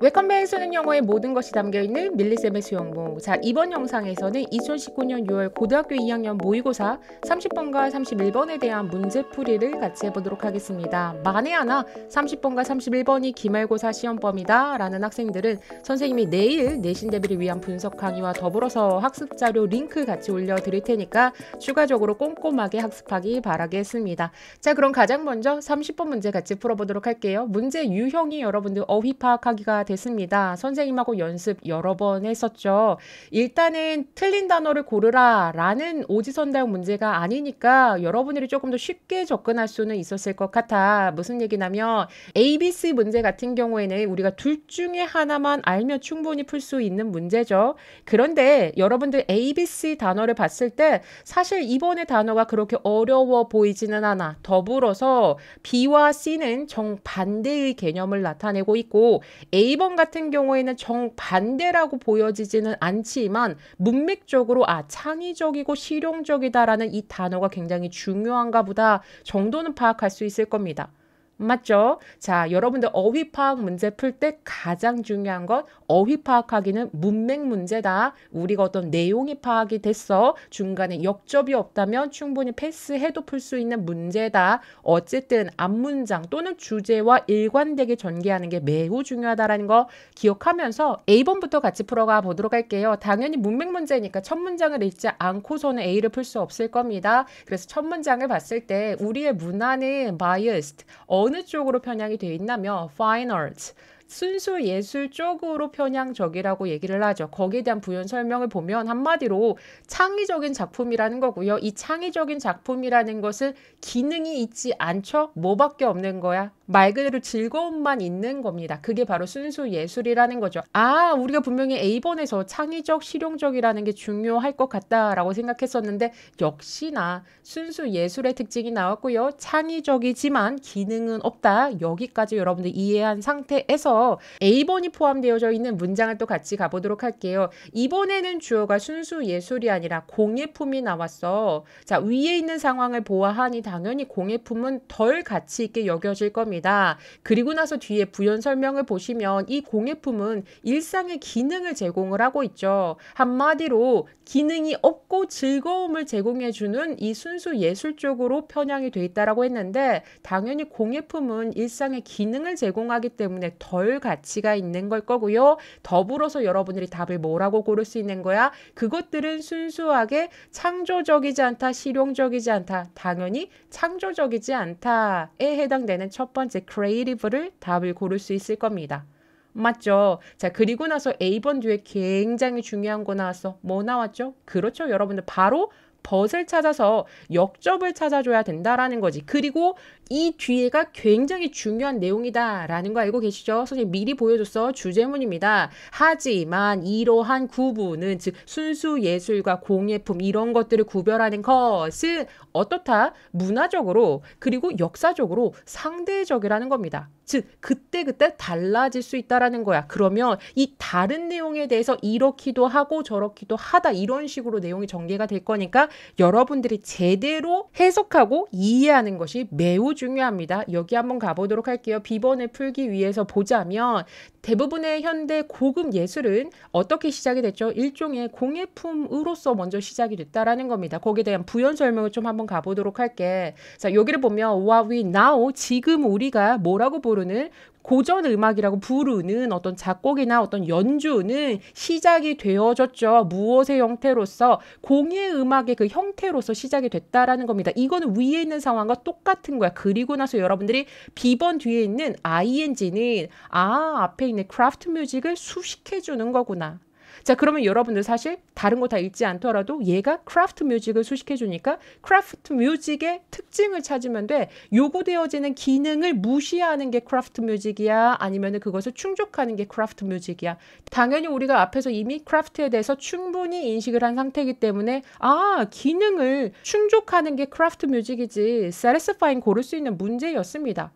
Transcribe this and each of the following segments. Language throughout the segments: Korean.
웨컴백 쏘는 영어의 모든 것이 담겨있는 밀리쌤의 수영모 자 이번 영상에서는 2019년 6월 고등학교 2학년 모의고사 30번과 31번에 대한 문제풀이를 같이 해보도록 하겠습니다 만에 하나 30번과 31번이 기말고사 시험범이다 라는 학생들은 선생님이 내일 내신 대비를 위한 분석 강의와 더불어서 학습자료 링크 같이 올려드릴 테니까 추가적으로 꼼꼼하게 학습하기 바라겠습니다 자 그럼 가장 먼저 30번 문제 같이 풀어보도록 할게요 문제 유형이 여러분들 어휘 파악하기가 되 시작했습니다. 선생님하고 연습 여러 번 했었죠. 일단은 틀린 단어를 고르라 라는 오지선다형 문제가 아니니까 여러분들이 조금 더 쉽게 접근할 수는 있었을 것 같아. 무슨 얘기냐면 ABC 문제 같은 경우에는 우리가 둘 중에 하나만 알면 충분히 풀 수 있는 문제죠. 그런데 여러분들 ABC 단어를 봤을 때 사실 이번에 단어가 그렇게 어려워 보이지는 않아. 더불어서 B와 C는 정반대의 개념을 나타내고 있고 A 2번 같은 경우에는 정반대라고 보여지지는 않지만 문맥적으로 아 창의적이고 실용적이다라는 이 단어가 굉장히 중요한가 보다 정도는 파악할 수 있을 겁니다. 맞죠? 자, 여러분들 어휘 파악 문제 풀 때 가장 중요한 건 어휘 파악하기는 문맥 문제다. 우리가 어떤 내용이 파악이 됐어. 중간에 역접이 없다면 충분히 패스해도 풀 수 있는 문제다. 어쨌든 앞문장 또는 주제와 일관되게 전개하는 게 매우 중요하다는거 기억하면서 A번부터 같이 풀어가 보도록 할게요. 당연히 문맥 문제니까 첫 문장을 읽지 않고서는 A를 풀 수 없을 겁니다. 그래서 첫 문장을 봤을 때 우리의 문화는 biased, 어 어느 쪽으로 편향이 돼 있냐면 fine arts 순수 예술 쪽으로 편향적이라고 얘기를 하죠. 거기에 대한 부연 설명을 보면 한마디로 창의적인 작품이라는 거고요. 이 창의적인 작품이라는 것은 기능이 있지 않죠? 뭐밖에 없는 거야? 말 그대로 즐거움만 있는 겁니다. 그게 바로 순수 예술이라는 거죠. 아, 우리가 분명히 A번에서 창의적, 실용적이라는 게 중요할 것 같다라고 생각했었는데 역시나 순수 예술의 특징이 나왔고요. 창의적이지만 기능은 없다. 여기까지 여러분들 이해한 상태에서 해서 A번이 포함되어져 있는 문장을 또 같이 가보도록 할게요. 이번에는 주어가 순수 예술이 아니라 공예품이 나왔어. 자, 위에 있는 상황을 보아하니 당연히 공예품은 덜 가치 있게 여겨질 겁니다. 그리고 나서 뒤에 부연 설명을 보시면 이 공예품은 일상의 기능을 제공을 하고 있죠. 한마디로 기능이 없고 즐거움을 제공해주는 이 순수 예술 쪽으로 편향이 돼 있다라고 했는데 당연히 공예품은 일상의 기능을 제공하기 때문에 덜덜 가치가 있는 걸 거고요. 더불어서 여러분들이 답을 뭐라고 고를 수 있는 거야? 그것들은 순수하게 창조적이지 않다, 실용적이지 않다, 당연히 창조적이지 않다에 해당되는 첫 번째 크리에이티브를 답을 고를 수 있을 겁니다. 맞죠? 자, 그리고 나서 A번 뒤에 굉장히 중요한 거 나왔어. 뭐 나왔죠? 그렇죠. 여러분들 바로 벗을 찾아서 역접을 찾아줘야 된다라는 거지. 그리고 이 뒤에가 굉장히 중요한 내용이다라는 거 알고 계시죠? 선생님 미리 보여줬어 주제문입니다. 하지만 이러한 구분은 즉 순수 예술과 공예품 이런 것들을 구별하는 것은 어떻다? 문화적으로 그리고 역사적으로 상대적이라는 겁니다. 즉 그때그때 달라질 수 있다라는 거야. 그러면 이 다른 내용에 대해서 이렇기도 하고 저렇기도 하다 이런 식으로 내용이 전개가 될 거니까 여러분들이 제대로 해석하고 이해하는 것이 매우 중요합니다. 여기 한번 가보도록 할게요. 비번을 풀기 위해서 보자면 대부분의 현대 고급 예술은 어떻게 시작이 됐죠? 일종의 공예품으로서 먼저 시작이 됐다라는 겁니다. 거기에 대한 부연 설명을 좀 한번 가보도록 할게. 자, 여기를 보면 what we now 지금 우리가 뭐라고 부르는 고전 음악이라고 부르는 어떤 작곡이나 어떤 연주는 시작이 되어졌죠. 무엇의 형태로서 공예 음악의 그 형태로서 시작이 됐다라는 겁니다. 이거는 위에 있는 상황과 똑같은 거야. 그리고 나서 여러분들이 비번 뒤에 있는 ing는 아 앞에 있는 크라프트 뮤직을 수식해 주는 거구나. 자, 그러면 여러분들 사실 다른 거 다 읽지 않더라도 얘가 크라프트 뮤직을 수식해 주니까 크라프트 뮤직의 특징을 찾으면 돼. 요구되어지는 기능을 무시하는 게 크라프트 뮤직이야 아니면 그것을 충족하는 게 크라프트 뮤직이야. 당연히 우리가 앞에서 이미 크라프트에 대해서 충분히 인식을 한 상태이기 때문에 아, 기능을 충족하는 게 크라프트 뮤직이지. satisfying 고를 수 있는 문제였습니다.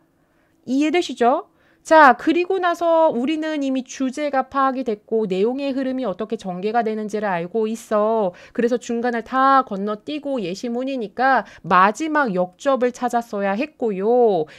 이해되시죠? 자, 그리고 나서 우리는 이미 주제가 파악이 됐고 내용의 흐름이 어떻게 전개가 되는지를 알고 있어. 그래서 중간을 다 건너뛰고 예시문이니까 마지막 역접을 찾았어야 했고요.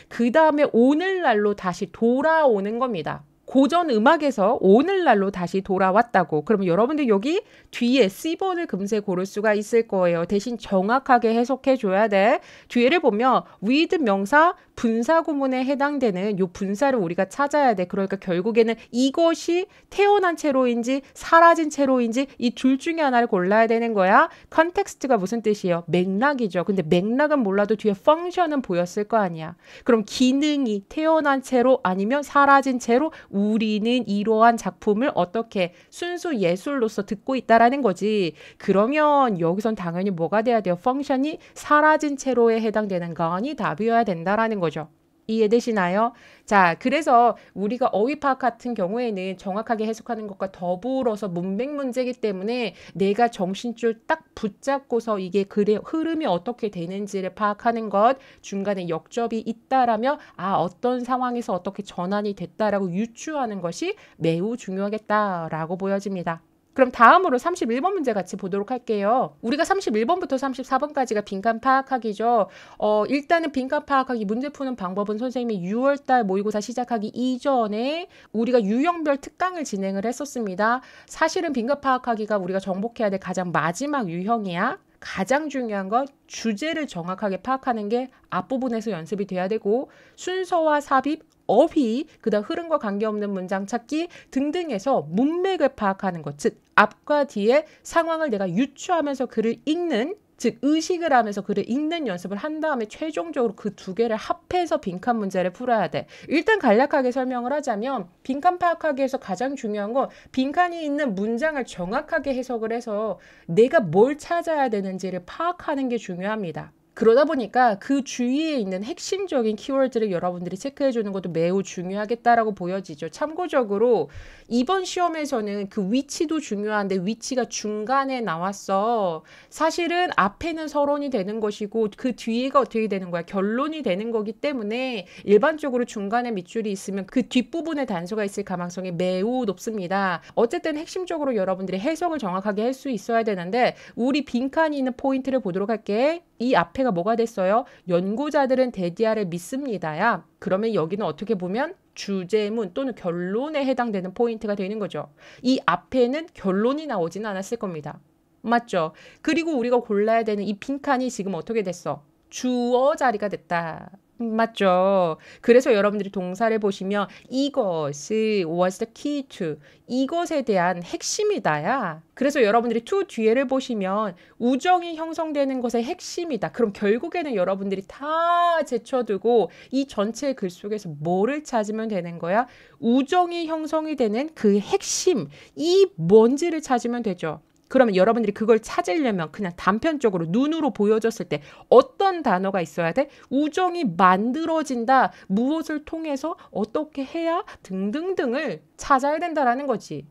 그 다음에 오늘날로 다시 돌아오는 겁니다. 고전 음악에서 오늘날로 다시 돌아왔다고. 그럼 여러분들 여기 뒤에 C번을 금세 고를 수가 있을 거예요. 대신 정확하게 해석해 줘야 돼. 뒤에를 보면 with 명사 분사 구문에 해당되는 요 분사를 우리가 찾아야 돼. 그러니까 결국에는 이것이 태어난 채로인지 사라진 채로인지 이 둘 중에 하나를 골라야 되는 거야. 컨텍스트가 무슨 뜻이에요? 맥락이죠. 근데 맥락은 몰라도 뒤에 펑션은 보였을 거 아니야. 그럼 기능이 태어난 채로 아니면 사라진 채로 우리는 이러한 작품을 어떻게 순수 예술로서 듣고 있다라는 거지. 그러면 여기선 당연히 뭐가 돼야 돼요? 펑션이 사라진 채로에 해당되는 건이 답이어야 된다라는 거죠. 거죠. 이해되시나요? 자, 그래서 우리가 어휘 파악 같은 경우에는 정확하게 해석하는 것과 더불어서 문맥 문제이기 때문에 내가 정신줄 딱 붙잡고서 이게 글의 흐름이 어떻게 되는지를 파악하는 것, 중간에 역접이 있다라며 아, 어떤 상황에서 어떻게 전환이 됐다라고 유추하는 것이 매우 중요하겠다라고 보여집니다. 그럼 다음으로 31번 문제 같이 보도록 할게요. 우리가 31번부터 34번까지가 빈칸 파악하기죠. 어, 일단은 빈칸 파악하기 문제 푸는 방법은 선생님이 6월달 모의고사 시작하기 이전에 우리가 유형별 특강을 진행을 했었습니다. 사실은 빈칸 파악하기가 우리가 정복해야 될 가장 마지막 유형이야. 가장 중요한 건 주제를 정확하게 파악하는 게 앞부분에서 연습이 돼야 되고 순서와 삽입, 어휘, 그다음 흐름과 관계없는 문장 찾기 등등에서 문맥을 파악하는 것, 즉 앞과 뒤에 상황을 내가 유추하면서 글을 읽는 즉 의식을 하면서 글을 읽는 연습을 한 다음에 최종적으로 그 두 개를 합해서 빈칸 문제를 풀어야 돼. 일단 간략하게 설명을 하자면 빈칸 파악하기에서 가장 중요한 건 빈칸이 있는 문장을 정확하게 해석을 해서 내가 뭘 찾아야 되는지를 파악하는 게 중요합니다. 그러다 보니까 그 주위에 있는 핵심적인 키워드를 여러분들이 체크해 주는 것도 매우 중요하겠다라고 보여지죠. 참고적으로 이번 시험에서는 그 위치도 중요한데 위치가 중간에 나왔어. 사실은 앞에는 서론이 되는 것이고 그 뒤에가 어떻게 되는 거야? 결론이 되는 거기 때문에 일반적으로 중간에 밑줄이 있으면 그 뒷부분에 단서가 있을 가능성이 매우 높습니다. 어쨌든 핵심적으로 여러분들이 해석을 정확하게 할 수 있어야 되는데 우리 빈칸이 있는 포인트를 보도록 할게. 이 앞에가 뭐가 됐어요? 연구자들은 데디아를 믿습니다야. 그러면 여기는 어떻게 보면 주제문 또는 결론에 해당되는 포인트가 되는 거죠. 이 앞에는 결론이 나오진 않았을 겁니다. 맞죠? 그리고 우리가 골라야 되는 이 빈칸이 지금 어떻게 됐어? 주어 자리가 됐다. 맞죠. 그래서 여러분들이 동사를 보시면 이것이 was the key to 이것에 대한 핵심이다야. 그래서 여러분들이 to 뒤에를 보시면 우정이 형성되는 것의 핵심이다. 그럼 결국에는 여러분들이 다 제쳐두고 이 전체 글 속에서 뭐를 찾으면 되는 거야? 우정이 형성이 되는 그 핵심 이 뭔지를 찾으면 되죠. 그러면 여러분들이 그걸 찾으려면 그냥 단편적으로 눈으로 보여줬을 때 어떤 단어가 있어야 돼? 우정이 만들어진다. 무엇을 통해서 어떻게 해야 등등등을 찾아야 된다라는 거지.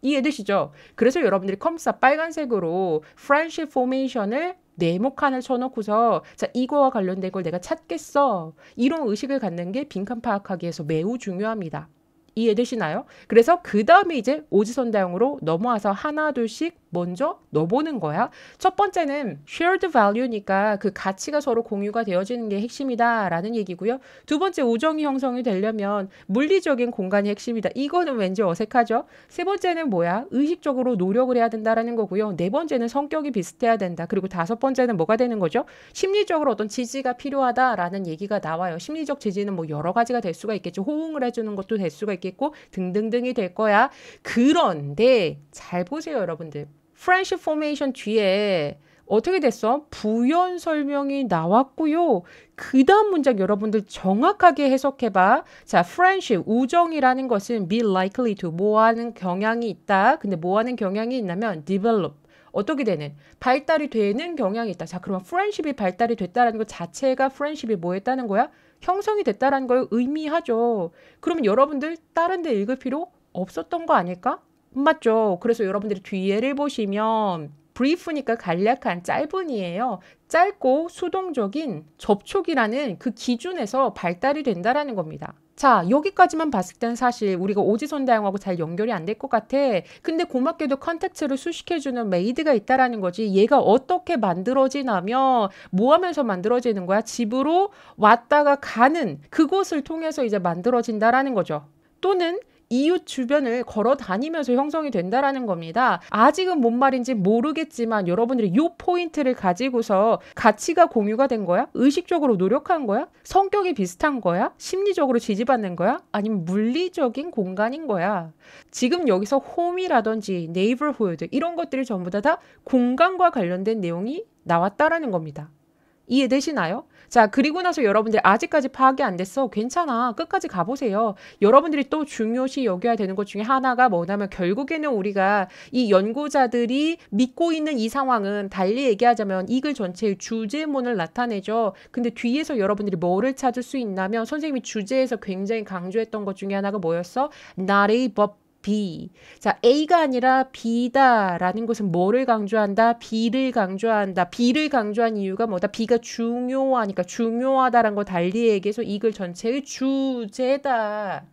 이해되시죠? 그래서 여러분들이 컴퓨터 빨간색으로 프렌시 포메이션을 네모칸을 쳐놓고서 자 이거와 관련된 걸 내가 찾겠어 이런 의식을 갖는 게 빈칸 파악하기에서 매우 중요합니다. 이해되시나요? 그래서 그 다음에 이제 오지선다형으로 넘어와서 하나 둘씩 먼저 넣어보는 거야. 첫 번째는 shared value니까 그 가치가 서로 공유가 되어지는 게 핵심이다라는 얘기고요. 두 번째 우정이 형성이 되려면 물리적인 공간이 핵심이다. 이거는 왠지 어색하죠. 세 번째는 뭐야? 의식적으로 노력을 해야 된다라는 거고요. 네 번째는 성격이 비슷해야 된다. 그리고 다섯 번째는 뭐가 되는 거죠? 심리적으로 어떤 지지가 필요하다라는 얘기가 나와요. 심리적 지지는 뭐 여러 가지가 될 수가 있겠죠. 호응을 해주는 것도 될 수가 있고 있겠고 등등등이 될 거야. 그런데 잘 보세요, 여러분들. 프렌시 포메이션 뒤에 어떻게 됐어? 부연 설명이 나왔고요. 그 다음 문장 여러분들 정확하게 해석해봐. 자, friendship, 우정이라는 것은 be likely to, 뭐하는 경향이 있다. 근데 뭐하는 경향이 있냐면 develop. 어떻게 되는? 발달이 되는 경향이 있다. 자, 그러면 friendship이 발달이 됐다라는 것 자체가 friendship이 뭐 했다는 거야? 형성이 됐다라는 걸 의미하죠. 그러면 여러분들 다른 데 읽을 필요 없었던 거 아닐까? 맞죠. 그래서 여러분들이 뒤에를 보시면 브리프니까 간략한 짧은이에요. 짧고 수동적인 접촉이라는 그 기준에서 발달이 된다라는 겁니다. 자 여기까지만 봤을 땐 사실 우리가 오지선 다용하고 잘 연결이 안 될 것 같아 근데 고맙게도 컨택트를 수식해주는 메이드가 있다라는 거지 얘가 어떻게 만들어지냐며뭐 하면서 만들어지는 거야 집으로 왔다가 가는 그곳을 통해서 이제 만들어진다라는 거죠 또는 이웃 주변을 걸어 다니면서 형성이 된다라는 겁니다. 아직은 뭔 말인지 모르겠지만 여러분들이 요 포인트를 가지고서 가치가 공유가 된 거야? 의식적으로 노력한 거야? 성격이 비슷한 거야? 심리적으로 지지받는 거야? 아니면 물리적인 공간인 거야? 지금 여기서 홈이라든지 네이버호드 이런 것들이 전부 다, 다 공간과 관련된 내용이 나왔다라는 겁니다. 이해되시나요? 자, 그리고 나서 여러분들 아직까지 파악이 안 됐어. 괜찮아. 끝까지 가보세요. 여러분들이 또 중요시 여겨야 되는 것 중에 하나가 뭐냐면 결국에는 우리가 이 연구자들이 믿고 있는 이 상황은 달리 얘기하자면 이 글 전체의 주제문을 나타내죠. 근데 뒤에서 여러분들이 뭐를 찾을 수 있냐면 선생님이 주제에서 굉장히 강조했던 것 중에 하나가 뭐였어? Not a B. 자, A가 아니라 B다라는 것은 뭐를 강조한다? B를 강조한다. B를 강조한 이유가 뭐다? B가 중요하니까 중요하다라는 거 달리 얘기해서 이 글 전체의 주제다.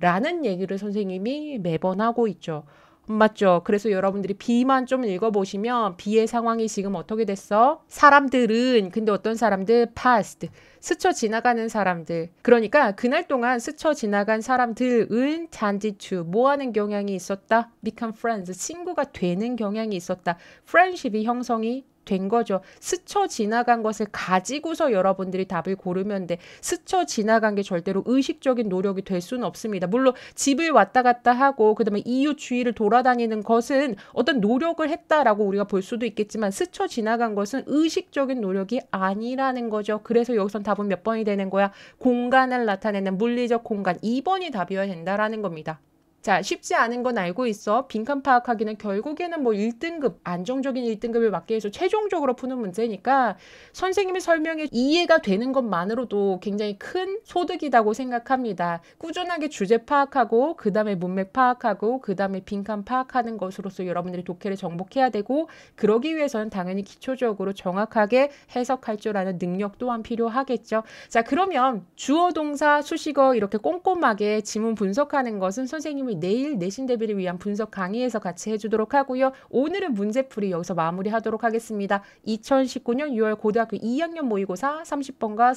라는 얘기를 선생님이 매번 하고 있죠. 맞죠. 그래서 여러분들이 B만 좀 읽어보시면 B의 상황이 지금 어떻게 됐어? 사람들은 근데 어떤 사람들? past 스쳐 지나가는 사람들 그러니까 그날 동안 스쳐 지나간 사람들은 잔디추 뭐하는 경향이 있었다? become friends 친구가 되는 경향이 있었다. friendship이 형성이 된 거죠. 스쳐 지나간 것을 가지고서 여러분들이 답을 고르면 돼. 스쳐 지나간 게 절대로 의식적인 노력이 될 수는 없습니다. 물론 집을 왔다 갔다 하고 그다음에 이웃 주위를 돌아다니는 것은 어떤 노력을 했다라고 우리가 볼 수도 있겠지만 스쳐 지나간 것은 의식적인 노력이 아니라는 거죠. 그래서 여기선 답은 몇 번이 되는 거야? 공간을 나타내는 물리적 공간 2번이 답이어야 된다라는 겁니다. 자, 쉽지 않은 건 알고 있어. 빈칸 파악하기는 결국에는 뭐 1등급, 안정적인 1등급을 맞게 해서 최종적으로 푸는 문제니까 선생님이 설명에 이해가 되는 것만으로도 굉장히 큰 소득이라고 생각합니다. 꾸준하게 주제 파악하고, 그 다음에 문맥 파악하고, 그 다음에 빈칸 파악하는 것으로서 여러분들이 독해를 정복해야 되고, 그러기 위해서는 당연히 기초적으로 정확하게 해석할 줄 아는 능력 또한 필요하겠죠. 자, 그러면 주어, 동사, 수식어 이렇게 꼼꼼하게 지문 분석하는 것은 선생님 내용을 내일 내신 대비를 위한 분석 강의에서 같이 해주도록 하고요. 오늘은 문제풀이 여기서 마무리하도록 하겠습니다. 2019년 6월 고등학교 2학년 모의고사 30번과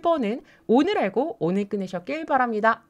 31번은 오늘 알고 오늘 끝내셨길 바랍니다.